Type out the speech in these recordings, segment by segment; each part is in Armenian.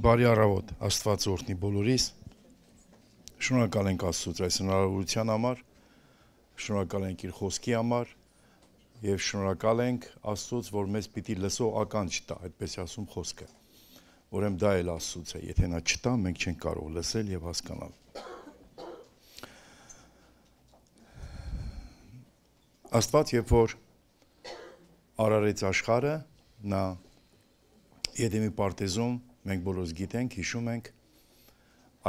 Բարի առավոտ, Աստված օրհնի բոլորիս։ Շնորհակալ ենք Աստծոց այս հնարավորության համար, շնորհակալ ենք իր խոսքի համար եւ շնորհակալ ենք Աստծոց, որ մեզ պիտի լսող ականջ տա, այդպես ասում խոսքը։ Որեմ դա էլ Աստծոց է, եթե նա չտա, մենք չենք կարող լսել եւ հասկանալ։ Աստված երբ որ արարեց աշխարը, նա Եդեմի պարտեզում Մենք բոլորս գիտենք, հիշում ենք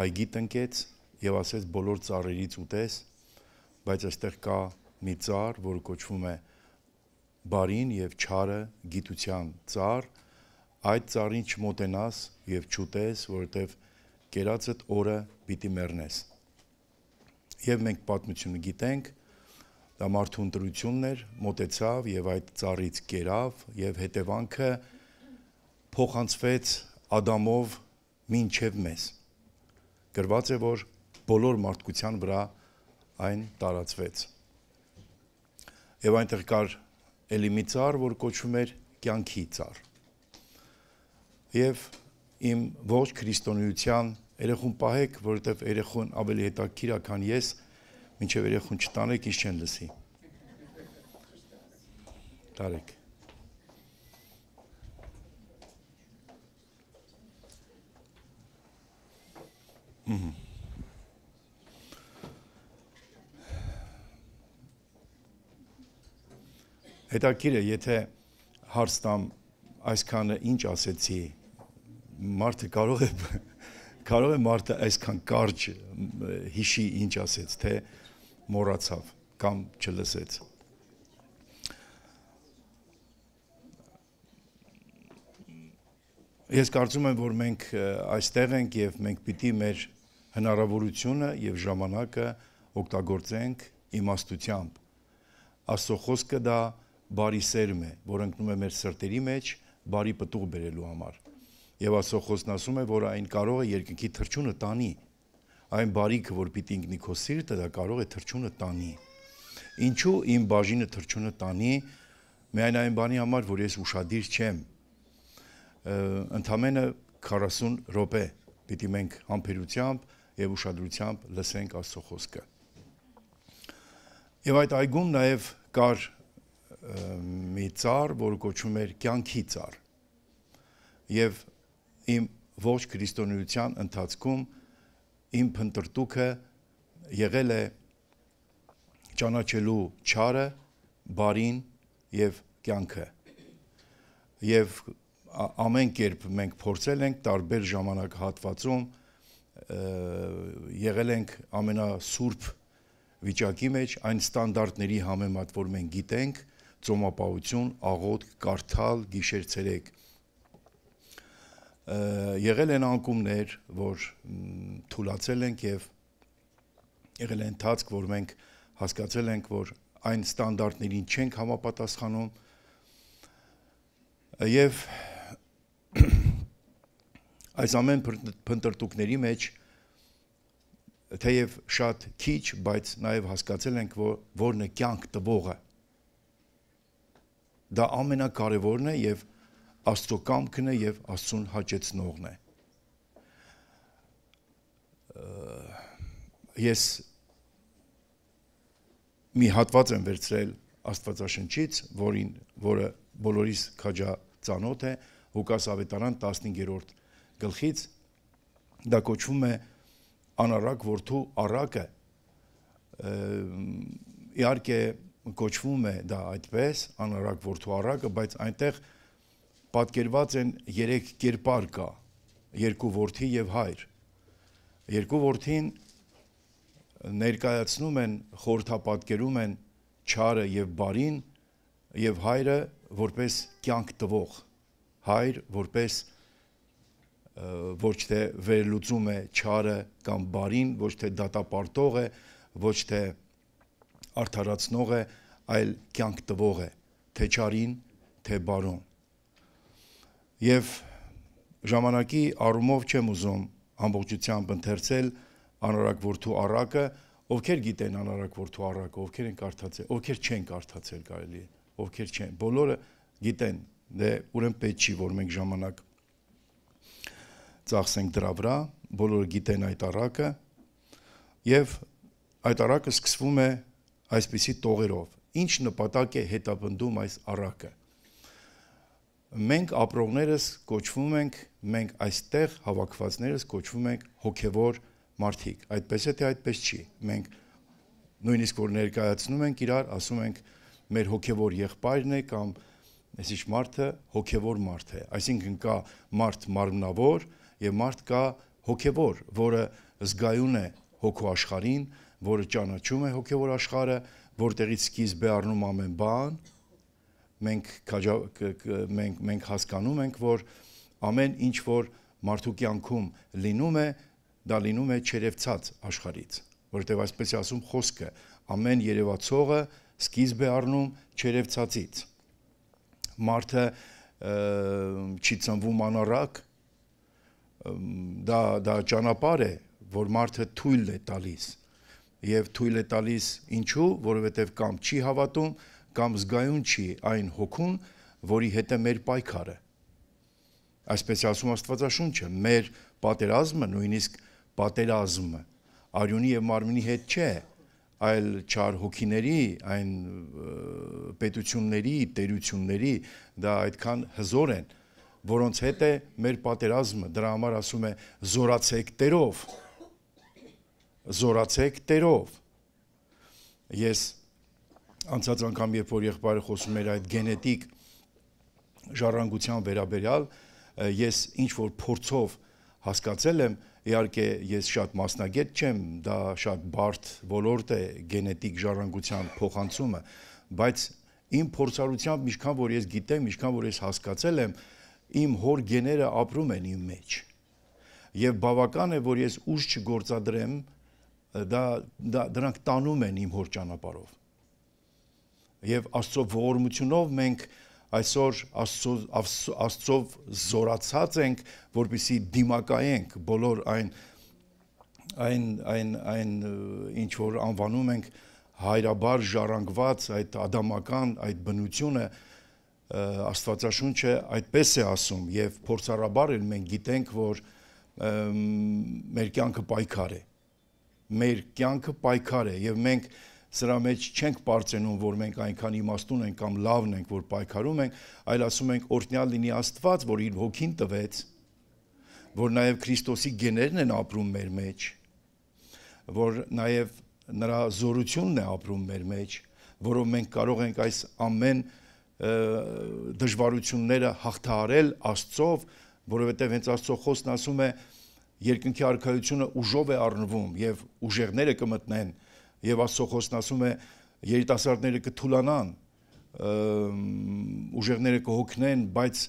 այգի տնկեց եւ ասեց բոլոր ծառերից ուտես, բայց այստեղ կա մի ծառ, որը կոչվում է բարին եւ չարը գիտության ծառ, այդ ծառին չմոտենաս եւ չուտես, որովհետեւ կերածդ օրը պիտի մեռնես։ Եվ մենք պատմությունը գիտենք, դա մարդու ընտրությունն էր, մոտեցավ եւ այդ ծառից կերավ եւ հետևանքը փոխանցվեց Ադամով մինչև մեզ։ Գրված է, որ բոլոր մարդկության վրա այն տարածվեց։ Եվ այնտեղ կար էլի մի ծառ, որ կոչվում էր կյանքի ծառ։ Եվ իմ ողջ քրիստոնեության երախոն պահեք, որովհետև երախոն ավելի հետաքրքիր է, քան ես, ինչև երախոն չտանեք, ինչ չեն լսի։ Տարեք։ Հետաքրիր է, եթե հարց տամ այսքանը ինչ ասեցի, մարդը կարող է կարող է մարդը այսքան կարճ հիշի ինչ ասեց, թե մոռացավ կամ չլսեց։ Ես կարծում եմ, որ մենք այստեղ ենք եւ մենք պիտի մեր հնարավորությունը եւ ժամանակը օգտագործենք իմաստությամբ։ Աստծո խոսքը դա բարի սերմ է, որ ընկնում է մեր սրտերի մեջ բարի պտուղ բերելու համար։ Եվ Աստծո խոսքն ասում է, որ այն կարող է երկնքի թրջունը տանի։ Այն բարիքը, որ պիտի ընկնի քո սիրտը, դա կարող է թրջունը տանի։ Ինչու իմ բաժինը թրջունը տանի, միայն այն բանի համար, որ ես ուշադիր չեմ ընդամենը 40 րոպե պիտի մենք համբերությամբ եւ ուշադրությամբ լսենք Աստծո խոսքը։ Եվ այդ այգում նաեւ կար մի ծառ, որը կոչվում էր կյանքի ծառ։ Եվ իմ ոչ քրիստոնեության ընթացքում իմ փնտրտուքը եղել է ճանաչելու ճարը, բարին եւ կյանքը։ Եվ ամեն կերպ մենք փորձել ենք տարբեր ժամանակահատվածում եղել ենք ամենասուրբ վիճակի մեջ այն ստանդարտների համեմատ, որ մենք գիտենք, ծոմապահություն, աղոտ, կարդալ, գիշեր ցերեկ։ Եղել են անկումներ, որ թուլացել ենք եւ եղել են ընթացք, որ մենք հասկացել ենք, որ այն ստանդարտներին չենք համապատասխանում, եւ Այս ամեն փնտրտուքների մեջ թեև շատ քիչ, բայց նաև հասկացել ենք, որ որն է կյանք տվողը։ Դա ամենակարևորն է եւ Աստծո կամքն է եւ Աստծուն հաճեցնողն է։ Ես մի հատված եմ վերցրել Աստվածաշնչից, որին որը բոլորիս քաջա ծանոթ է, որ Հուկաս Ավետարան 15-րդ գլխից դա կոչվում է անարակ որդու առակը իհարկե կոչվում է դա այդպես անարակ որդու առակը բայց այնտեղ պատկերված են երեք կերպար կա երկու որդի եւ հայր երկու որդին ներկայացնում են խորթապատկերում են չարը եւ բարին եւ հայրը որպես կյանք տվող հայր որպես ոչ թե վերլուծում է չարը կամ բարին, ոչ թե դատապարտող է, ոչ թե արդարացնող է, այլ կյանք տվող է, թե չարին, թե բարոն։ Եվ ժամանակի առումով չեմ ուզում ամբողջությամբ ընթերցել անարակ որդու առակը, ովքեր գիտեն անարակ որդու առակը, ովքեր են կարդացել, ովքեր չեն կարդացել կարելի, ովքեր չեն, բոլորը գիտեն Դե ուրեմն պետք չի, որ մենք ժամանակ ծախսենք դրա վրա, բոլորը գիտեն այդ առակը եւ այդ առակը սկսվում է այսպիսի տողերով։ Ինչ նպատակ է հետապնդում այս առակը։ Մենք ապրողներս կոչվում ենք, մենք այստեղ հավաքվածներս կոչվում ենք հոգևոր մարդիկ։ Այդպես է թե այդպես չի։ Մենք նույնիսկ որ ներկայացնում ենք իրար, ասում ենք մեր հոգևոր եղբայրն է կամ եղ Այս իշ մարդը հոգևոր մարդ է, այսինքն կա մարդ մարմնավոր եւ մարդ կա հոգևոր, որը զգայուն է հոգու աշխարհին, որը ճանաչում է հոգևոր աշխարհը, որտեղից սկիզբ է առնում ամեն բան։ Մենք կաջա, մենք մենք հասկանում ենք, որ ամեն ինչ որ մարդու կյանքում լինում է, դա լինում է չերևցած աշխարից, որտեղ այսպես է ասում խոսքը, ամեն երևացողը սկիզբ է առնում չերևցածից մարդը չի ծնվում անարակ, դա դա ճանապարհ է, որ մարդը թույլ է տալիս։ Եվ թույլ է տալիս ինչու, որովհետև կամ չի հավատում, կամ զգայուն չի այն հոգուն, որի հետ է մեր պայքարը։ Այսպես ասում Աստվածաշունչը, մեր պատերազմը նույնիսկ պատերազմը արյունի եւ մարմնի հետ չէ, այլ չար հոգիների, այն պետությունների, տերությունների, դա այդքան հզոր են, որոնց հետ է մեր պատերազմը, դրա համար ասում է զորացեք տերով, զորացեք տերով։ Ես անցած անգամ, երբ որ եղբարը խոսում էր այդ գենետիկ ժառանգության վերաբերյալ, ես ինչ-որ փորձով հասկացել եմ, որ Իհարկե ես շատ մասնագետ չեմ, դա շատ բարդ ոլորտ է գենետիկ ժառանգության փոխանցումը, բայց իմ փորձառությամբ ինչքան որ ես գիտեմ, ինչքան որ ես հասկացել եմ, իմ հոր գեները ապրում են իմ մեջ։ Եվ բավական է, որ ես ուժ չգործադրեմ, դա, դա դրանք տանում են իմ հոր ճանապարով։ Եվ Աստծո ողորմությունով մենք այսօր աստծով զորացած ենք, որպիսի դիմակայենք բոլոր այն այն այն այն ինչ որ անվանում ենք հայրաբար ժառանգված այդ ադամական այդ բնությունը Աստվածաշունչը այդպես է ասում եւ փորձառաբար էլ մենք գիտենք որ մեր կյանքը պայքար է մեր կյանքը պայքար է եւ մենք սրա մեջ չենք པարծենում, որ մենք այնքան իմաստուն ենք կամ լավն ենք, որ պայքարում ենք, այլ ասում ենք օրհնյալ լինի Աստված, որ իր հոգին տվեց, որ նաև Քրիստոսի գեներն են ապրում մեր մեջ, որ նաև նրա զորությունն է ապրում մեր մեջ, որով մենք կարող ենք այս ամեն դժվարությունները հաղթահարել Աստծով, որովհետև հենց Աստծո խոսքն ասում է երկնքի արքայությունը ուժով է առնվում եւ ուժեղները կմտնեն եւ Աստծո խոսքն ասում է երիտասարդները կթուլանան, ուժերները կհոգնեն, բայց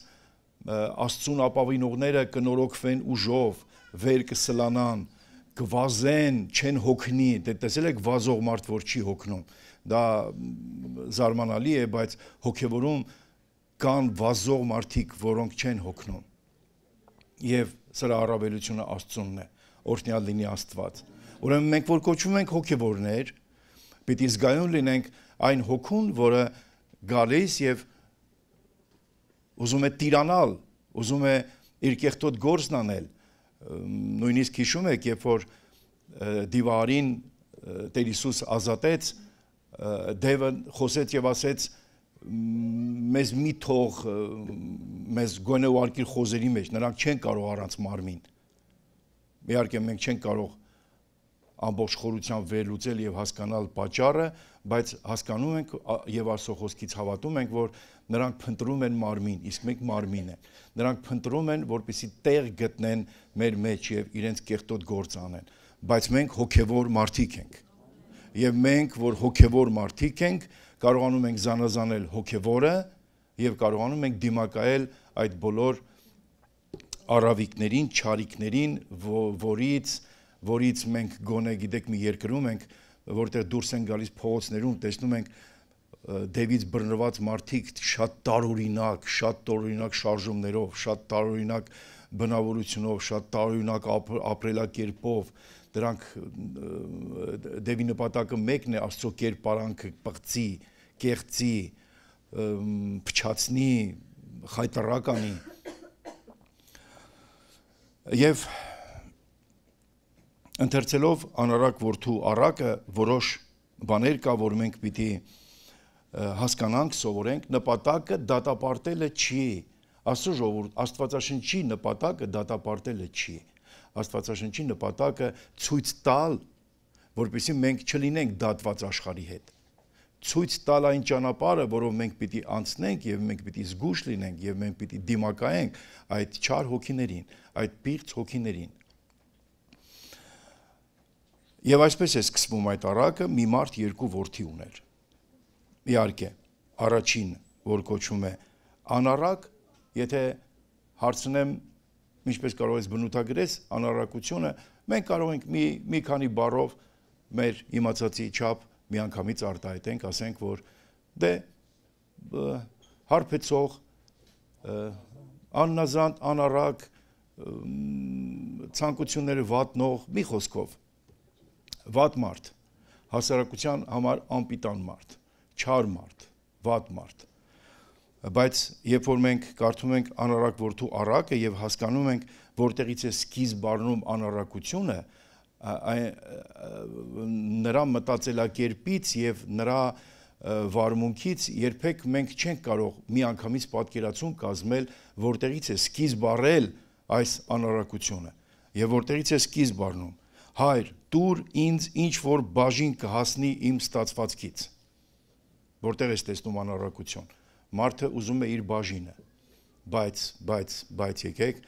Աստծուն ապավինողները կնորոգվեն ուժով, վեր կսլանան, կվազեն, չեն հոգնի։ Դե տեսել եք վազող մարդ, որ չի հոգնում։ Դա զարմանալի է, բայց հոգևորում կան վազող մարդիկ, որոնք չեն հոգնում։ Եվ սրա առավելությունը Աստծունն է։ Օրհնյալ լինի Աստված։ Ուրեմն մենք որ կոչվում ենք հոգևորներ, պիտի զգայուն լինենք այն հոգուն, որը գալիս եւ ուզում է տիրանալ, ուզում է իր կեղտոտ գործն անել։ Նույնիսկ հիշում եք, երբ որ դիվարին Տեր Հիսուս ազատեց, դևը խոսեց եւ ասեց մեզ մի թող մեզ գոնե ուարկիր խոզերի մեջ, նրանք չեն կարող առանց մարմին։ Իհարկե մենք չենք կարող ամբողջ խորությամբ վերլուծել եւ հասկանալ պատճառը, բայց հասկանում ենք եւ Աստծո խոսքից հավատում ենք, որ նրանք փնտրում են մարմին, իսկ մենք մարմին են։ Նրանք փնտրում են, որպիսի տեղ գտնեն մեր մեջ եւ իրենց կեղտոտ գործ անեն, բայց մենք հոգեվոր մարդիկ ենք։ Եվ մենք, որ հոգեվոր մարդիկ ենք, կարողանում ենք զանազանել հոգեվորը եւ կարողանում ենք դիմակայել այդ բոլոր առավիկներին, չարիքներին, որից որ որից մենք գոնե գիտեք մի երկրում ենք, որտեղ դուրս են գալիս փողոցներում, տեսնում ենք դեվից բռնված մարդիկ շատ տարօրինակ, շատ տարօրինակ շարժումներով, շատ տարօրինակ բնավորությունով, շատ տարօրինակ ապրելակերպով, դրանք դեվի նպատակը մեկն է աստծո կերպարանքը պղծի, կեղծի, փչացնի, խայտարականի։ Եվ ընթերցելով անարակ որդու առակը որոշ բաներ կա, որ մենք պիտի հասկանանք, սովորենք, նպատակը դատապարտելը չի, աստու ժողորդ, աստվածաշնչի նպատակը դատապարտելը չի, աստվածաշնչի նպատակը ծույց տալ, որպիսի մենք չլինենք դատված աշխարի հետ, ծույց տալ այն ճանապարը, որով մենք պիտի անցնենք և մենք պիտի զգուշ լինենք և մենք պիտի դիմակայենք այդ չար հոգիներին, այդ պիրծ հոգիներին, Եվ այսպես է սկսվում այդ առակը, մի մարդ երկու որդի ուներ։ Իհարկե, առաջին, որ կոչվում է անառակ, եթե հարցնեմ, ինչպես կարող ես բնութագրես անառակությունը, մենք կարող ենք մի մի քանի բառով մեր իմացածի չափ միանգամից արտահայտենք, ասենք, որ դե հարբեցող աննազանդ, անառակ ցանկությունները վատնող մի խոսքով վատ մարդ, հասարակության համար անպիտան մարդ, չար մարդ, վատ մարդ։ Բայց երբ որ մենք կարդում ենք անարակ որդու առակը եւ հասկանում ենք, որտեղից է սկիզբ առնում անարակությունը, նրա մտածելակերպից եւ նրա վարմունքից երբեք մենք չենք կարող միանգամից պատկերացում կազմել, որտեղից է սկիզբ առել այս անարակությունը եւ որտեղից է սկիզբ առնում։ Հայր, տուր ինձ ինչ որ բաժին կհասնի իմ ստացվածքից որտեղ ես տեսնում անառակություն մարդը ուզում է իր բաժինը բայց բայց բայց եկեք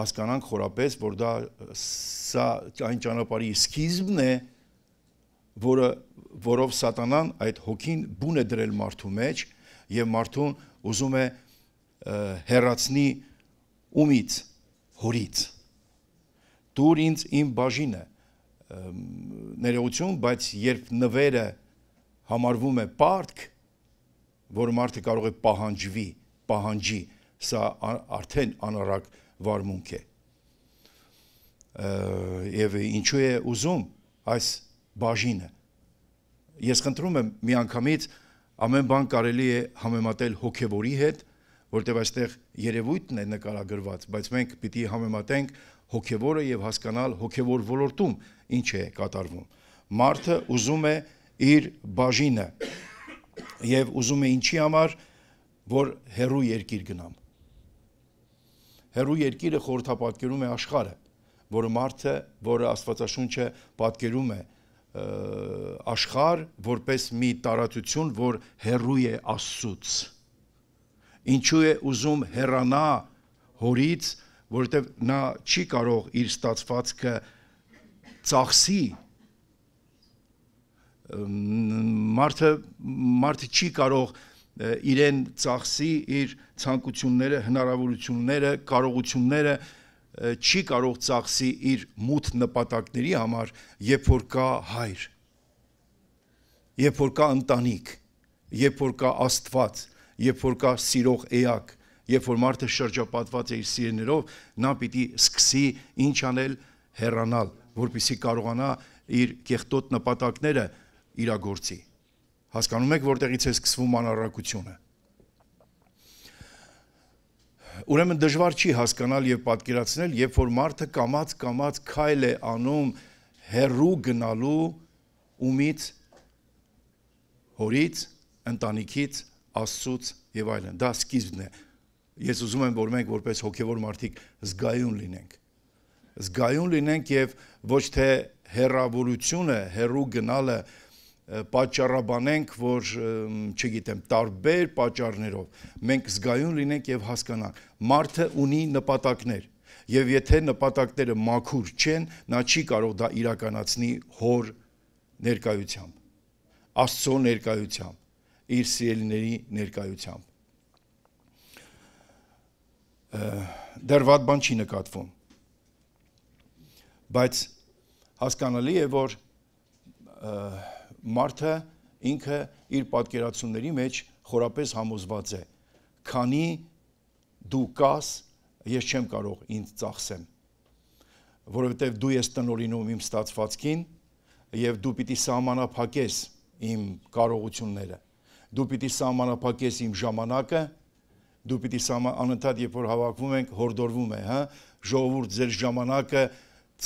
հասկանանք խորապես որ դա սա այն ճանապարհի սկիզբն է որը որով սատանան այդ հոգին բուն է դրել մարդու մեջ եւ մարդուն ուզում է հերացնի ումից հորից դուր ինձ իմ բաժինը ներողություն, բայց երբ նվերը համարվում է պարտք, որ մարդը կարող է պահանջվի, պահանջի, սա արդեն անարակ վարմունք է։ Եվ ինչու է ուզում այս բաժինը։ Ես խնդրում եմ մի անգամից ամեն բան կարելի է համեմատել հոգևորի հետ, որտեղ այստեղ երևույթն է նկարագրված, բայց մենք պիտի համեմատենք հոգևորը եւ հասկանալ հոգևոր ոլորտում ինչ է կատարվում։ Մարդը ուզում է իր բաժինը եւ ուզում է ինչի համար որ հերու երկիր գնամ։ Հերու երկիրը խորհրդապատկերում է աշխարհը, որը մարդը, որը Աստվածաշունչը պատկերում է աշխարհ որպես մի տարածություն, որ հերու է Աստծուց։ Ինչու է ուզում հեռանա հորից, որովհետև նա չի կարող իր ստացվածքը ծախսի մարդը մարդը չի կարող իրեն ծախսի իր ցանկությունները, հնարավորությունները, կարողությունները չի կարող ծախսի իր մութ նպատակների համար, երբ որ կա հայր, երբ որ կա ընտանիք, երբ որ կա Աստված, երբ որ կա սիրող էակ, երբ որ մարդը շրջապատված է իր սիրներով, նա պիտի սկսի ինչ անել հեռանալ, որպիսի կարողանա իր կեղտոտ նպատակները իրագործի։ Հասկանում եք, որտեղից է սկսվում անարակությունը։ Ուրեմն դժվար չի հասկանալ եւ պատկերացնել, երբ որ մարդը կամած-կամած քայլ է անում հերու գնալու ումից հորից, ընտանիքից, աստծուց եւ այլն։ Դա սկիզբն է։ Ես ուզում եմ, որ մենք որպես հոգևոր մարդիկ զգայուն լինենք։ Զգայուն լինենք եւ ոչ թե հերավորությունը, հերու գնալը պատճառաբանենք, որ չգիտեմ, տարբեր պատճառներով մենք զգայուն լինենք եւ հասկանանք, մարդը ունի նպատակներ։ Եվ եթե նպատակները մաքուր չեն, նա չի կարող դա իրականացնի հոր ներկայությամբ, Աստծո ներկայությամբ, իր սիրելիների ներկայությամբ դեռ ված բան չի նկատվում։ Բայց հասկանալի է, որ մարդը ինքը իր պատկերացումների մեջ խորապես համոզված է։ Քանի դու կաս, ես չեմ կարող ինձ ծախսեմ, որովհետև դու ես տնորինում իմ ստացվածքին եւ դու պիտի սահմանափակես իմ կարողությունները։ Դու պիտի սահմանափակես իմ ժամանակը, դու պիտի սամա անընդհատ երբ որ հավաքվում ենք հորդորվում է, հա, ժողովուրդ ձեր ժամանակը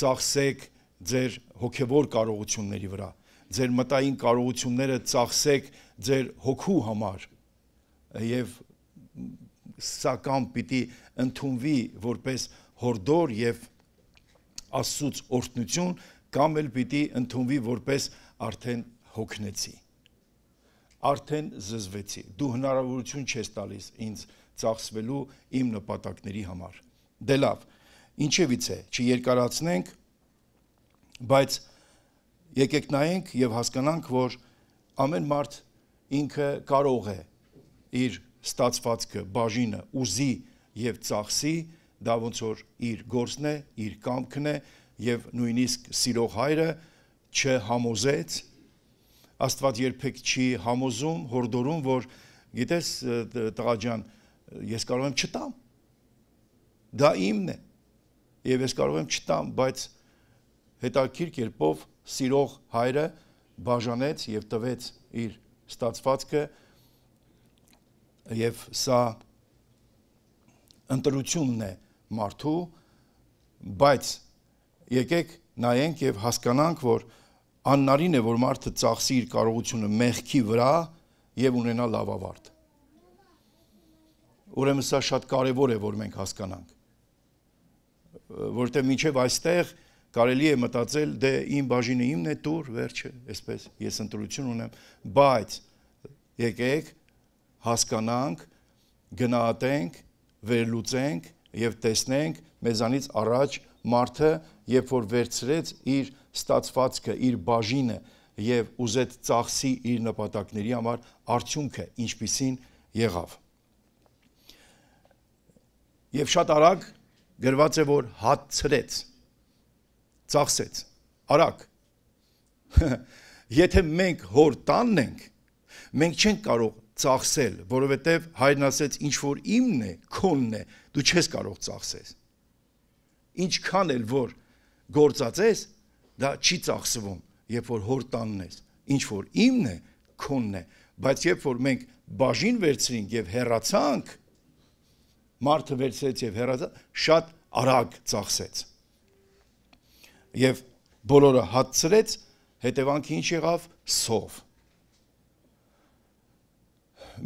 ծախսեք ձեր հոգևոր կարողությունների վրա, ձեր մտային կարողությունները ծախսեք ձեր հոգու համար եւ սա կամ պիտի ընդունվի որպես հորդոր եւ Աստծո օրհնություն կամ էլ պիտի ընդունվի որպես արդեն հոգնեցի, արդեն զզվեցի, դու հնարավորություն չես տալիս ինձ ծախսվելու իմ նպատակների համար։ Դե լավ, ինչևիցե չերկարացնենք, բայց եկեք նայենք եւ հասկանանք, որ ամեն մարդ ինքը կարող է իր ստացվածքը, բաժինը ուզի եւ ծախսի, դա ոնց որ իր գործն է, իր կամքն է եւ նույնիսկ սիրող հայրը չհամոզեց Աստված երբեք չի համոզում, հորդորում, որ գիտես տղաջան, ես կարող եմ չտամ։ Դա իմն է։ Եվ ես կարող եմ չտամ, բայց հետաքրքիր կերպով սիրող հայրը բաժանեց եւ տվեց իր ստացվածքը եւ սա ընտրությունն է մարդու, բայց եկեք նայենք եւ հասկանանք, որ աննարին է, որ մարդը ծախսի իր կարողությունը մեղքի վրա եւ ունենա լավ ավարտ ուրեմն սա շատ կարևոր է, որ մենք հասկանանք։ Որտեղ մինչև այստեղ կարելի է մտածել, դե իմ բաժինը իմն է, դուր, վերջը, այսպես ես ընտրություն ունեմ, բայց եկեք հասկանանք, գնահատենք, վերլուծենք եւ տեսնենք մեզանից առաջ մարդը, երբ որ վերցրեց իր ստացվածքը, իր բաժինը եւ ուզեց ծախսի իր նպատակների համար, արդյունքը ինչպիսին եղավ եւ շատ արագ գրված է որ հացրեց ծախսեց արագ եթե մենք հոր տանն ենք մենք չենք կարող ծախսել որովհետեւ հայրն ասեց ինչ որ իմն է քոնն է դու չես կարող ծախսես ինչքան էլ որ գործածես դա չի ծախսվում երբ որ հոր տանն ես ինչ որ իմն է քոնն է բայց երբ որ մենք բաժին վերցրինք եւ հեռացանք մարդը վերցրեց եւ հերացա, շատ արագ ծախսեց։ Եվ բոլորը հացրեց, հետևանքի ինչ եղավ սով։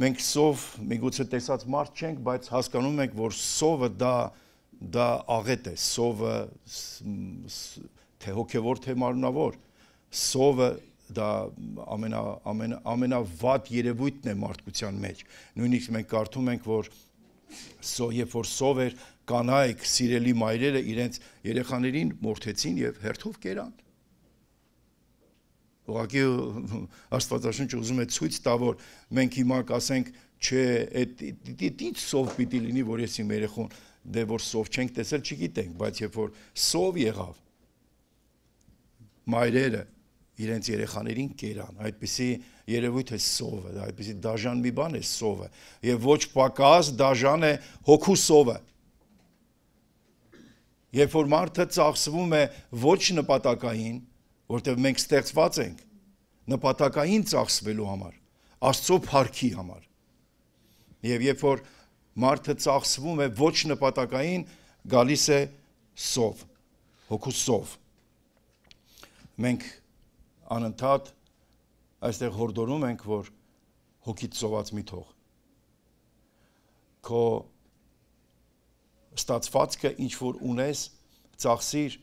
Մենք սով միգուցե տեսած մարդ չենք, բայց հասկանում ենք, որ սովը դա դա աղետ է, սովը թե հոգևոր թե մարմնավոր, սովը դա ամենա ամենա ամենավատ երևույթն է մարդկության մեջ։ Նույնիսկ մենք կարդում ենք, որ Սո երբ որ սով էր կանայք սիրելի մայրերը իրենց երեխաներին մորթեցին եւ հերթով կերան։ Ուղղակի Աստվածաշունչը ուզում է ցույց տա, որ մենք հիմա կասենք, չէ, այդ ինչ սով պիտի լինի, որ ես իմ երեխուն դե որ սով չենք տեսել, չգիտենք, բայց երբ որ սով եղավ մայրերը իրենց երեխաներին կերան, այդպիսի այդ երևույթ է սովը, դա այդպես դաժան մի բան է սովը եւ ոչ պակաս դաժան է հոգու սովը։ Երբ որ մարդը ծախսվում է ոչ նպատակային, որտեղ մենք ստեղծված ենք նպատակային ծախսվելու համար, Աստծո փառքի համար։ Եվ երբ որ մարդը ծախսվում է ոչ նպատակային, գալիս է սով, հոգու սով։ Մենք անընդհատ այստեղ հորդորում ենք, որ հոգիդ սոված մի թող։ Քո ստացվածքը ինչ որ ունես, ծախսիր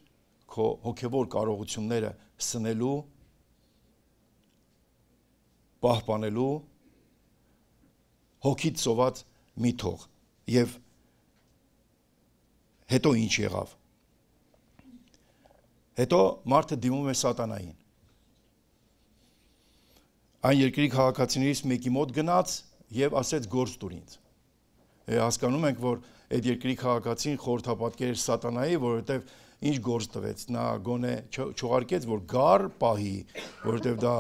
քո հոգևոր կարողությունները սնելու, պահպանելու հոգիդ սոված մի թող եւ հետո ինչ եղավ հետո մարդը դիմում է սատանային այն երկրի քաղաքացիներից մեկի մոտ գնաց եւ ասեց գործ տուր ինձ։ Հասկանում ենք, որ այդ երկրի քաղաքացին խորթապատկեր էր սատանայի, որովհետեւ ինչ գործ տվեց, նա գոնե չուղարկեց, որ գար պահի, որովհետեւ դա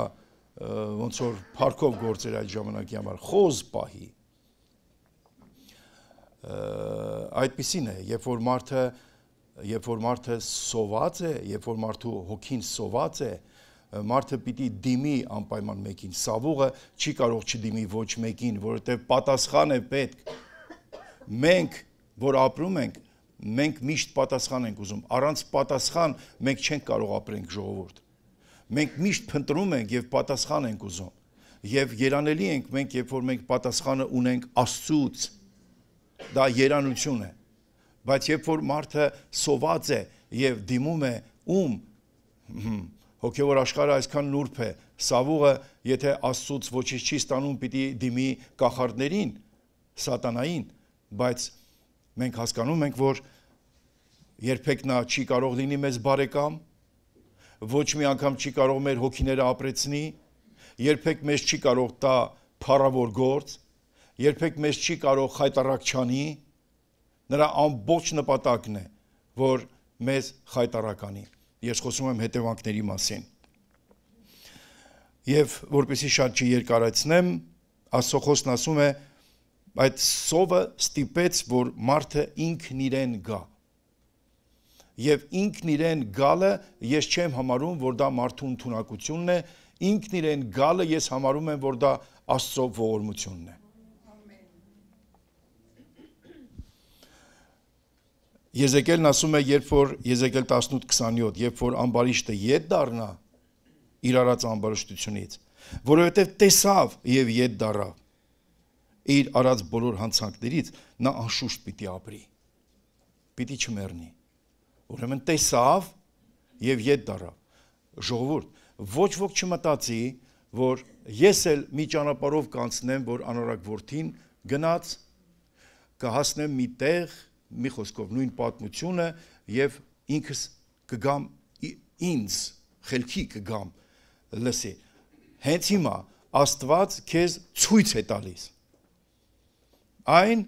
ոնց որ парքով գործ էր այդ ժամանակի համար, խոզ պահի։ Այդպիսին է, երբ որ մարդը երբ որ մարդը սոված է, երբ որ մարդու հոգին սոված է, մարդը պիտի դիմի անպայման մեկին, սավուղը չի կարող չդիմի ոչ մեկին, որովհետև պատասխան է պետք։ Մենք, որ ապրում ենք, մենք միշտ պատասխան ենք ուզում, առանց պատասխան մենք չենք կարող ապրենք ժողովուրդ։ Մենք միշտ փնտրում ենք եւ պատասխան ենք ուզում։ Եվ երանելի ենք մենք, երբ որ մենք պատասխանը ունենք Աստծուց։ Դա երանություն է։ Բայց երբ որ մարդը սոված է եւ դիմում է ում հոգևոր աշխարհը այսքան նուրբ է սավուղը եթե աստծուց ոչինչ չի ստանում պիտի դիմի կախարդներին սատանային բայց մենք հասկանում ենք որ երբեք նա չի կարող լինի մեզ բարեկամ ոչ մի անգամ չի կարող մեր հոգիները ապրեցնի երբեք մեզ չի կարող տա փառավոր գործ երբեք մեզ չի կարող խայտարակ չանի նրա ամբողջ նպատակն է որ մեզ խայտարականի Ես խոսում եմ հետևանքների մասին։ Եվ որպեսի շատ չերկարացնեմ, Աստծո խոսքն ասում է այդ սովը ստիպեց, որ մարդը ինքն իրեն գա։ Եվ ինքն իրեն գալը ես չեմ համարում, որ դա մարդու ընտունակությունն է, ինքն իրեն գալը ես համարում եմ, որ դա Աստծո ողորմությունն է։ Եզեկելն ասում է, երբ որ Եզեկել 18:27, երբ որ ամբարիշտը յետ դառնա իր արած ամբարիշտությունից, որովհետև տեսավ եւ յետ դառավ իր արած բոլոր հանցանքներից, նա անշուշտ պիտի ապրի։ Պիտի չմեռնի։ Ուրեմն տեսավ եւ յետ դառավ։ Ժողովուրդ, ոչ ոք չմտածի, որ ես էլ մի ճանապարով կանցնեմ, որ անորակ որդին գնաց կհասնեմ մի տեղ, մի խոսքով նույն պատմությունը եւ ինքս կգամ ինձ խելքի կգամ լսի հենց հիմա աստված քեզ ցույց է տալիս այն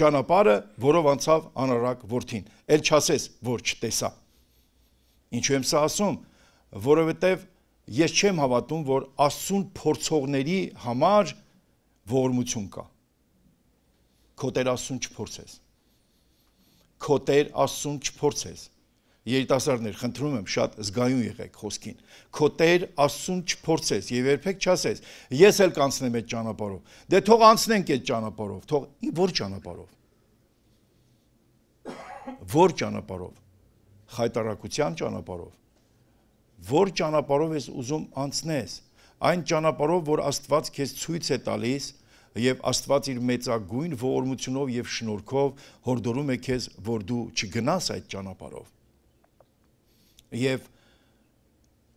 ճանապարհը որով անցավ անարակ որդին ել չասես որ չտեսա ինչու եմ սա ասում որովհետեւ ես չեմ հավատում որ աստուն փորձողների համար ողորմություն կա քո տեր աստուն չփորձես քո Տեր Աստծուն չփորձես։ Երիտասարդներ, խնդրում եմ շատ զգայուն եղեք խոսքին։ Քո Տեր Աստծուն չփորձես եւ երբեք չասես, ես էլ կանցնեմ այդ ճանապարհով։ Դե թող անցնենք այդ ճանապարհով, թող որ ճանապարհով։ Որ ճանապարհով։ Խայտարակության ճանապարհով։ Որ ճանապարհով ես ուզում անցնես։ Այն ճանապարհով, որ Աստված քեզ ցույց է տալիս, եւ Աստված իր մեծագույն ողորմությունով եւ շնորհքով հորդորում է քեզ, որ դու չգնաս այդ ճանապարով։ Եվ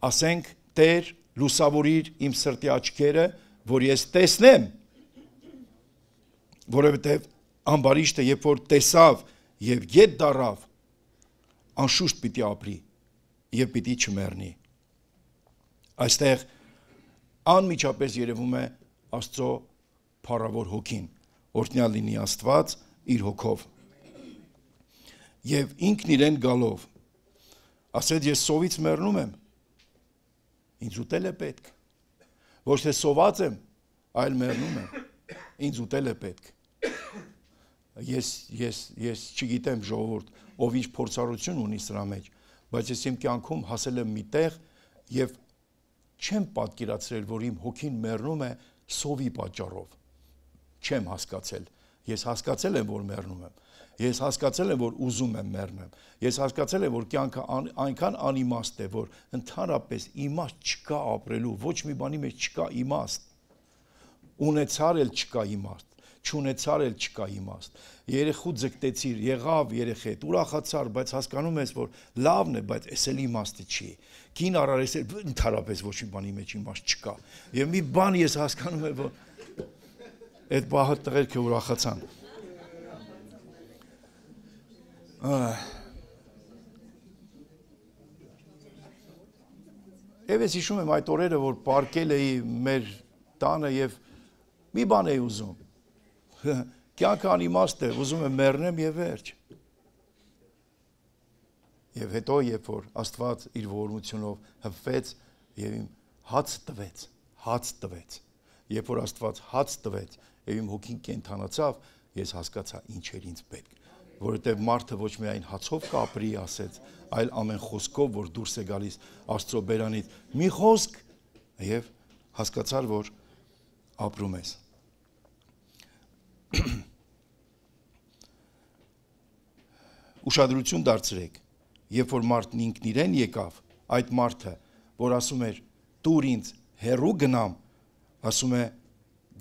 ասենք Տեր լուսավորիր իմ սրտի աչքերը, որ ես տեսնեմ։ Որովհետև ամբարիշտը երբ որ տեսավ եւ յետ դարավ, անշուշտ պիտի ապրի եւ պիտի չմեռնի։ Այստեղ անմիջապես երևում է Աստծո փառավոր հոգին, օրհնյալ լինի Աստված իր հոգով։ Եվ ինքն իրեն գալով ասեց ես սովից մեռնում եմ։ Ինձ ուտել է պետք։ Ոչ թե սոված եմ, այլ մեռնում եմ։ Ինձ ուտել է պետք։ Ես ես ես չգիտեմ ժողովուրդ, ով ինչ փորձառություն ունի սրա մեջ, բայց ես իմ կյանքում հասել եմ մի տեղ եւ չեմ պատկերացրել, որ իմ հոգին մեռնում է սովի պատճառով չեմ հասկացել։ Ես հասկացել եմ, որ մեռնում եմ։ Ես հասկացել եմ, որ ուզում եմ մեռնեմ։ Ես հասկացել եմ, որ կյանքը ան, այնքան անիմաստ է, որ ընդհանրապես իմաստ չկա ապրելու, ոչ մի բանի մեջ չկա իմաստ։ Ունեցար էլ չկա իմաստ, չունեցար էլ չկա իմաստ։ Երեխու ձգտեցիր, եղավ երեխեդ, ուրախացար, բայց հասկանում ես, որ լավն է, բայց էս էլ իմաստը չի։ Կին արարեսել ընդհանրապես ոչ մի բանի մեջ իմաստ չկա։ Եվ մի բան ես հասկանում եմ, որ այդ պահը տղերքը ուրախացան։ Եվ ես հիշում եմ այդ օրերը, որ պարկել էի մեր տանը եւ մի բան էի ուզում։ Կյանքը անիմաստ է, ուզում եմ մեռնեմ եւ վերջ։ Եվ հետո երբ որ Աստված իր ողորմությունով հպվեց եւ իմ հաց տվեց, հաց տվեց։ Երբ որ Աստված հաց տվեց, եւ իմ հոգին կենթանացավ, ես հասկացա ինչ էր ինձ պետք, որովհետեւ մարդը ոչ միայն հացով կապրի, ասեց, այլ ամեն խոսքով, որ դուրս է գալիս Աստծո բերանից, մի խոսք եւ հասկացար, որ ապրում ես։ Ուշադրություն դարձրեք, երբ որ մարդն ինքն իրեն եկավ, այդ մարդը, որ ասում էր՝ «Տուր ինձ, հերու գնամ», ասում է՝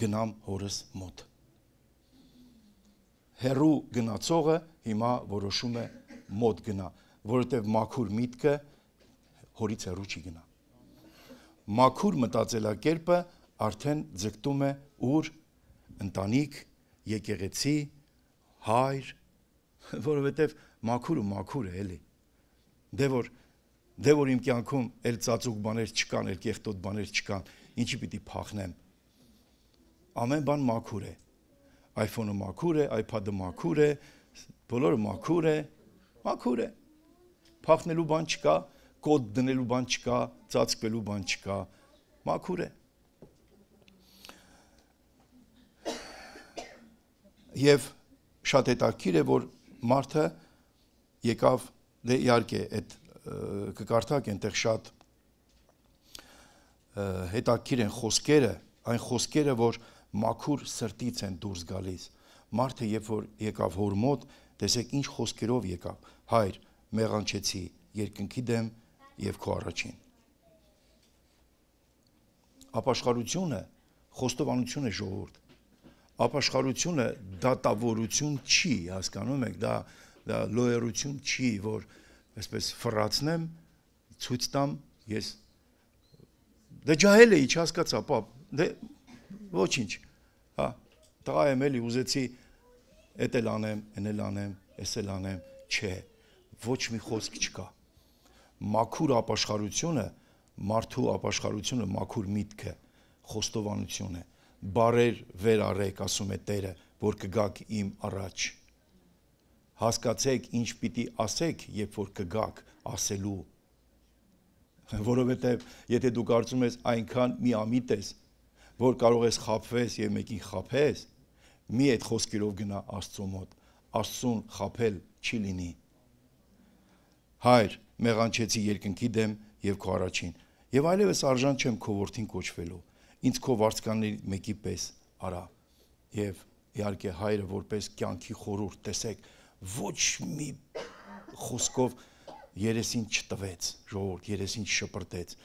գնամ հորս մոտ։ Հերու գնացողը հիմա որոշում է մոտ գնա, որովհետև մաքուր միտքը հորից հերու չի գնա։ Մաքուր մտածելակերպը արդեն ձգտում է ուր ընտանիք, եկեղեցի, հայր, որովհետև մաքուրը մաքուր է, էլի։ Դե որ դե որ իմ կյանքում էլ ծածուկ բաներ չկան, էլ կեղտոտ բաներ չկան, ինչի պիտի փախնեմ ամեն բան մաքուր է։ iPhone-ը մաքուր է, iPad-ը մաքուր է, բոլորը մաքուր է, մաքուր է։ Փախնելու բան չկա, կոդ դնելու բան չկա, ծածկվելու բան չկա, մաքուր է։ Եվ շատ հետաքրքիր է, որ մարդը եկավ դե իհարկե այդ կկարդակ այնտեղ շատ հետաքրքիր են խոսքերը, այն խոսքերը, որ մաքուր սրտից են դուրս գալիս։ Մարդը երբ որ եկավ հոր մոտ, տեսեք ինչ խոսքերով եկավ. Հայր, մեղանչեցի երկնքի դեմ եւ քո առաջին։ Ապաշխարությունը խոստովանություն է ժողովուրդ։ Ապաշխարությունը դատավորություն չի, հասկանում եք, դա դա լոյերություն չի, որ այսպես ֆրացնեմ, ցույց տամ, ես Դե ջահել էի, չհասկացա, պապ։ Դե ոչինչ, հա, տղա եմ էլի ուզեցի էդ էլ անեմ, էն էլ անեմ, էս էլ անեմ, չէ, ոչ մի խոսք չկա։ Մաքուր ապաշխարությունը, մարդու ապաշխարությունը, մաքուր միտքը, խոստովանություն է։ Բարեր վեր արեք, ասում է Տերը, որ կգաք իմ առաջ։ Հասկացեք, ինչ պիտի ասեք, երբ որ կգաք ասելու որովհետև եթե դու կարծում ես այնքան մի ամիտ ես, որ կարող ես խափվես եւ մեկին խափես, մի այդ խոսքերով գնա Աստծո մոտ։ Աստծուն խափել չի լինի։ Հայր, մեղանչեցի երկնքի դեմ եւ քո առաջին։ Եվ այլևս արժան չեմ քո որդին կոչվելու։ Ինձ քո վարձկանների մեկի պես արա։ Եվ իհարկե հայրը որպես կյանքի խորուրդ, տեսեք, ոչ մի խոսքով երեսին չտվեց, ժողովուրդ երեսին չշպրտեց,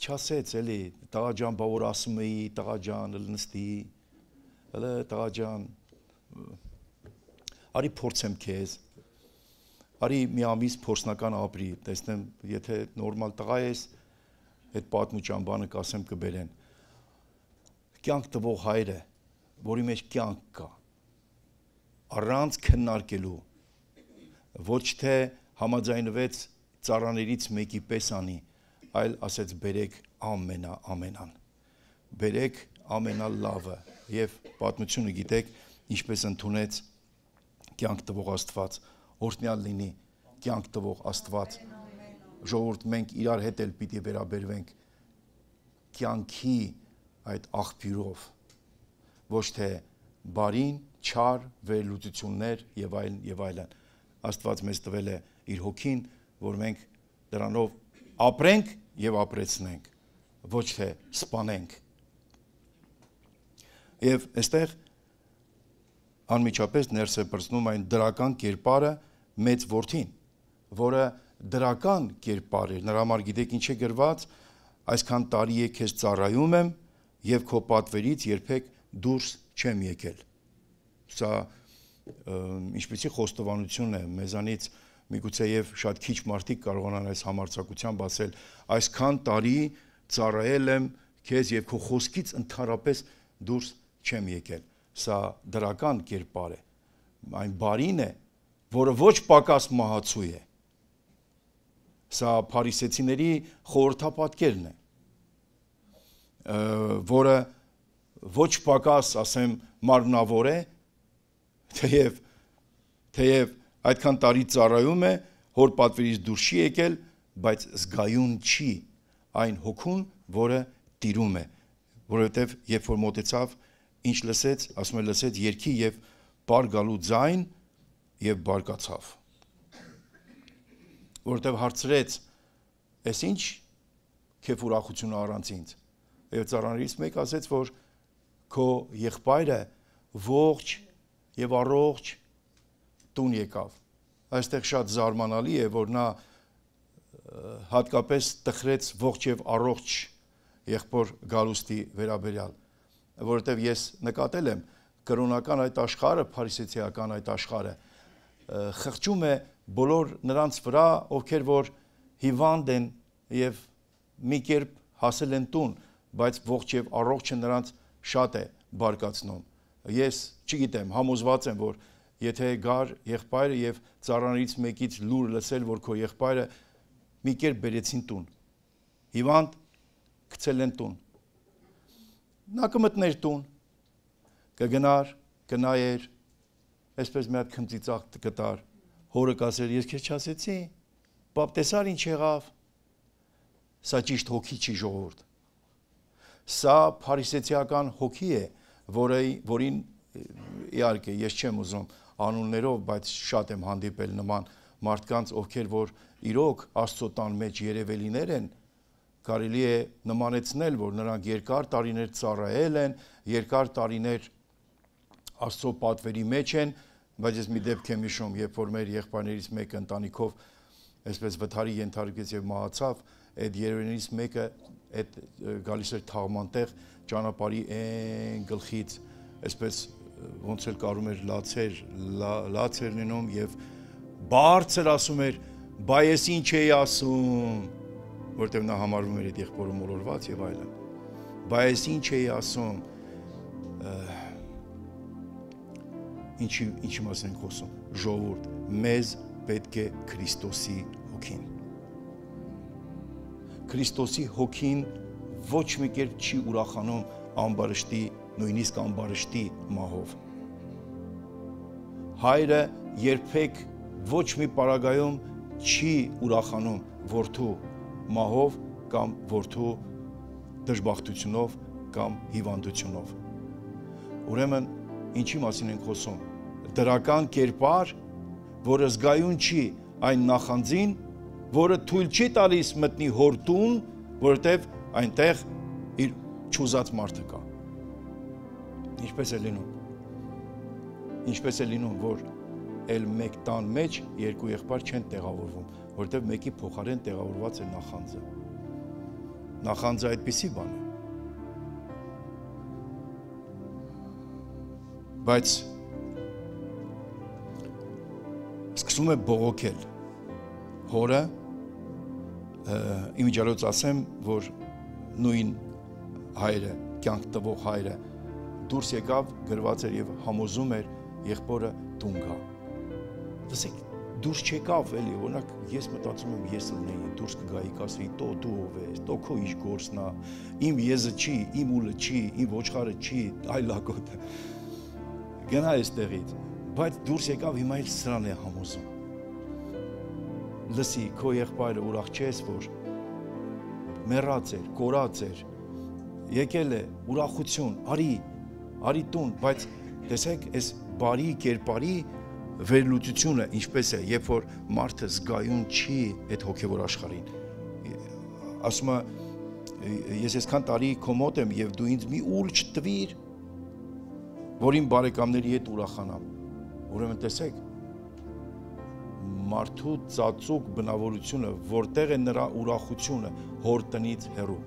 չասեց էլի տղա ջան բա որ ասում էի տղա ջան լնստի հələ տղա ջան արի փորձեմ քեզ արի մի ամիս փորձնական ապրի տեսնեմ եթե նորմալ տղա ես այդ պատմու ճամբանը կասեմ կբերեն կյանք տվող հայրը որի մեջ կյանք կա առանց քննարկելու ոչ թե համաձայնվեց ծառաներից մեկի պես անի այլ ասեց բերեք ամենա ամենան։ Բերեք ամենալավը եւ պատմությունը գիտեք, ինչպես ընդունեց կյանք տվող Աստված, օրտնյալ լինի կյանք տվող Աստված։ Ժողովուրդ մենք իրար հետ էլ պիտի վերաբերվենք կյանքի այդ աղբյուրով ոչ թե բարին, չար վերլուծություններ եւ այլն եւ այլն։ Աստված մեզ տվել է իր հոգին, որ մենք դրանով ապրենք եւ ապրեցնենք, ոչ թե սպանենք։ Եվ այստեղ անմիջապես ներս է բրցնում այն դրական կերպարը մեծ որդին, որը դրական կերպար էր։ Նրա համար գիտեք ինչ է գրված, այսքան տարի է քեզ ծառայում եմ եւ քո պատվերից երբեք դուրս չեմ եկել։ Սա ինչպեսի խոստովանություն է մեզանից միգուցե եւ շատ քիչ մարդիկ կարողանան այս համարձակությամբ ասել այսքան տարի ծառայել եմ քեզ եւ քո խոսքից ընդհանրապես դուրս չեմ եկել սա դրական կերպար է այն բարին է որը ոչ պակաս մահացու է սա փարիսեցիների խորհրդապատկերն է որը ոչ պակաս ասեմ մարմնավոր է թեև թեև Այդքան տարի ծառայում է, հոր պատվերից դուրս չի եկել, բայց զգայուն չի այն հոգուն, որը տիրում է, որովհետև երբ որ մոտեցավ, ինչ լսեց, ասում է լսեց երկի եւ բար գալու ձայն եւ բարկացավ։ Որովհետև հարցրեց, «Էս ինչ քեֆ ուրախությունը առանց ինձ»։ Եվ ծառաներից մեկը ասեց, որ քո եղբայրը ողջ եւ առողջ տուն եկավ։ Այստեղ շատ զարմանալի է, որ նա հատկապես տխրեց ողջ եւ առողջ եղբոր գալուստի վերաբերյալ, որովհետեւ ես նկատել եմ կրոնական այդ աշխարհը, փարիսեցիական այդ աշխարհը խղճում է բոլոր նրանց վրա, ովքեր որ հիվանդ են եւ մի կերպ հասել են տուն, բայց ողջ եւ առողջը նրանց շատ է բարկացնում։ Ես չգիտեմ, համոզված եմ, որ եթե գար եղբայրը եւ ծառաներից մեկից լուր լսել, որ քո եղբայրը մի կերպ բերեցին տուն։ Հիվանդ գցել են տուն։ Նա կմտներ տուն, կգնար, կնայեր, այսպես մի հատ քմծի ծաղտ կտար։ Հորը կասեր, ես քեզ չասեցի։ Պապ տեսար ինչ եղավ։ Սա ճիշտ հոգի չի ժողովուրդ։ Սա փարիսեցիական հոգի է, որը որին իհարկե ես չեմ ուզում անուններով, բայց շատ եմ հանդիպել նման մարդկանց, ովքեր որ իրոք Աստծո տան մեջ երևելիներ են, կարելի է նմանեցնել, որ նրանք երկար տարիներ ծառայել են, երկար տարիներ Աստծո պատվերի մեջ են, բայց ես մի դեպք եմ հիշում, երբ որ մեր եղբայրներից մեկը ընտանիքով այսպես վթարի ենթարկվեց եւ մահացավ, այդ երևանից մեկը այդ գալիս էր թաղման տեղ ճանապարհի այն գլխից այսպես ոնց էլ կարում էր լացեր, լացերն ենում և բարցր ասում էր, բա ես ինչ էի ասում, որտև նա համարվում էր այդ եղբորը մոլորված և այլն, բա ես ինչ էի ասում, ինչի, ինչի մասին ենք խոսում, ժողորդ, մեզ պետք է Քրիստոսի հոգին։ Քրիստոսի հոգին ոչ մի կերպ չի ուրախանում ամբարշտի նույնիսկ ամբարշտի մահով։ Հայրը երբեք ոչ մի պարագայում չի ուրախանում որդու մահով կամ որդու դժբախտությունով կամ հիվանդությունով։ Ուրեմն ինչի մասին ենք խոսում։ Դրական կերպար, որը զգայուն չի այն նախանձին, որը թույլ չի տալիս մտնի հորտուն, որովհետև այնտեղ իր չուզած մարդը կա։ Ինչպես է լինում։ Ինչպես է լինում, որ էլ մեկ տան մեջ երկու եղբայր չեն տեղավորվում, որտեղ մեկի փոխարեն տեղավորված է նախանձը։ Նախանձը այդպիսի բան է։ Բայց սկսում է բողոքել հորը իմիջալոց ասեմ, որ նույն հայրը, կյանք տվող հայրը դուրս եկավ, գրված էր եւ համոզում էր եղբորը տուն գա։ Լսեք, դուրս չեկավ էլի, օրինակ ես մտածում եմ ես լինեի, դուրս կգայի, կասեի՝ «Տո դու ով ես, տո քո իշ գործնա, իմ եզը չի, իմ ուլը չի, իմ ոչխարը չի, այլակոտ»։ Գնա էստեղից, բայց դուրս եկավ հիմա էլ սրան է համոզում։ Լսի, քո եղբայրը ուրախ չես, որ մեռած էր, կորած էր, եկել է ուրախություն, արի արի տուն, բայց տեսեք, այս բարի կերպարի վերլուծությունը ինչպես է, երբ որ մարդը զգայուն չի այդ հոգևոր աշխարհին։ Ասում է ես այսքան տարի քո մոտ եմ եւ դու ինձ մի ուլ չտվիր, որին բարեկամների հետ ուրախանամ։ Ուրեմն տեսեք, մարդու ծածուկ բնավորությունը, որտեղ է նրա ուրախությունը հոր տնից հեռու։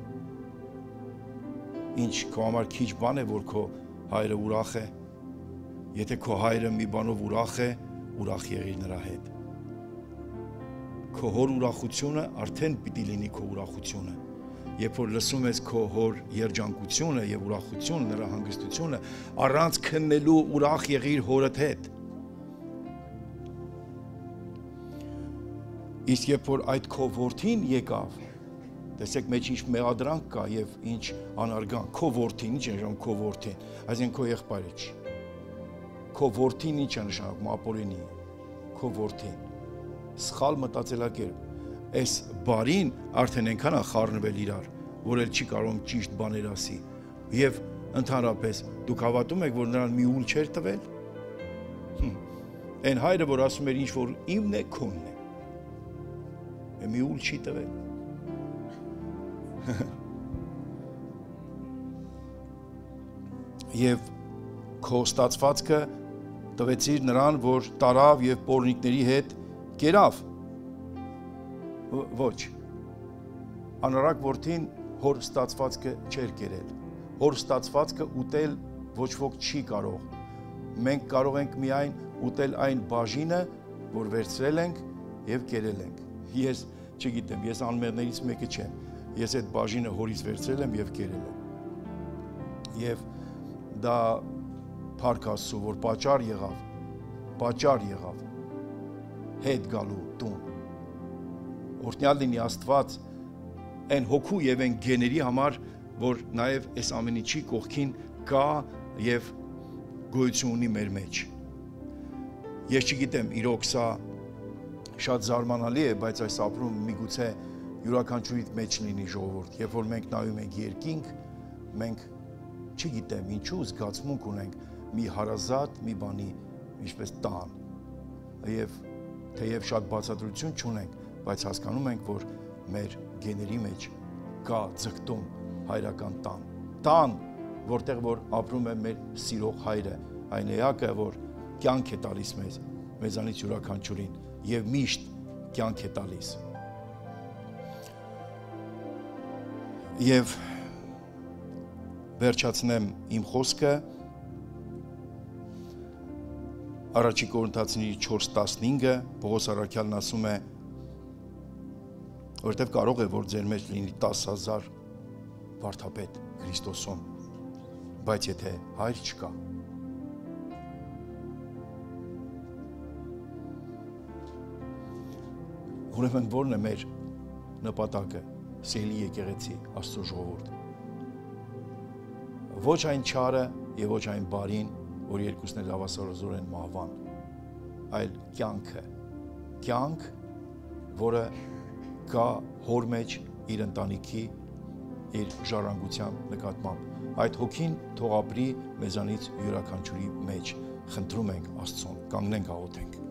Ինչ քո համար քիչ բան է, որ քո հայրը ուրախ է։ Եթե քո հայրը մի բանով ուրախ է, ուրախ եղիր նրա հետ։ Քո հոր ուրախությունը արդեն պիտի լինի քո ուրախությունը։ Երբ որ լսում ես քո հոր երջանկությունը եւ ուրախությունը, նրա հանգստությունը, առանց քննելու ուրախ եղիր հորդ հետ։ Իսկ երբ որ այդ քո որդին եկավ, տեսեք մեջ ինչ մեղադրանք կա եւ ինչ անարգան քո ворթին ինչ են քո ворթին այսինքն քո եղբայրը չի քո ворթին ինչ է նշանակում ապօրինի քո ворթին սխալ մտածելակերպ այս բարին արդեն այնքան է խառնվել իրար որ էլ չի կարող ճիշտ բաներ ասի եւ ընդհանրապես դուք հավատում եք որ նրան մի ուլ չեր տվել այն հայրը որ ասում էր ինչ որ իմն է քոնն է մի ուլ չի տվել Եվ քո ստացվածքը տվեցիր նրան, որ տարավ եւ պորնիկների հետ կերավ։ Ոչ։ Անարակ որդին հոր ստացվածքը չեր կերել։ Հոր ստացվածքը ուտել ոչ ոք չի կարող։ Մենք կարող ենք միայն ուտել այն բաժինը, որ վերցրել ենք եւ կերել ենք։ Ես չգիտեմ, ես անմերներից մեկը չեմ, ես այդ բաժինը հորից վերցրել եմ եւ կերել եմ եւ դա փառք Աստծո որ պատճառ եղավ պատճառ եղավ հետ գալու տուն օրհնյալ լինի Աստված այն հոգու եւ այն գեների համար որ նաեւ այս ամենի չի կողքին կա եւ գոյություն ունի մեր մեջ ես չգիտեմ իրոք սա շատ զարմանալի է բայց այս ապրում միգուցե մի յուրաքանչյուրիդ մեջ լինի ժողովուրդ։ Երբ որ մենք նայում ենք երկինք, մենք չգիտեմ ինչու զգացմունք ունենք մի հարազատ, մի բանի, ինչպես տան։ Եվ թեև շատ բացատրություն չունենք, բայց հասկանում ենք, որ մեր գեների մեջ կա ձգտում հայրական տան։ Տան, որտեղ որ ապրում է մեր սիրող հայրը, այն էակը, որ կյանք է տալիս մեզ, մեզանից յուրաքանչյուրին եւ միշտ կյանք է տալիս։ եւ վերջացնեմ իմ խոսքը Արաջի Կորինթացիների 4:15-ը Պողոս Արաքյալն ասում է որովհետև կարող է որ ձեր մեջ լինի 10000 վարդապետ Քրիստոսում բայց եթե հայր չկա Ուրեմն ո՞րն է մեր նպատակը սիրելի եկեղեցի, Աստծո ժողովուրդ։ Ոչ այն չարը եւ ոչ այն բարին, որ երկուսն էլ հավասարազոր են մահվան, այլ կյանքը։ Կյանք, որը կա հոր մեջ իր ընտանիքի, իր ժառանգության նկատմամբ։ Այդ հոգին թող ապրի մեզանից յուրաքանչյուրի մեջ։ Խնդրում ենք Աստծուն, կանգնենք աղոթենք։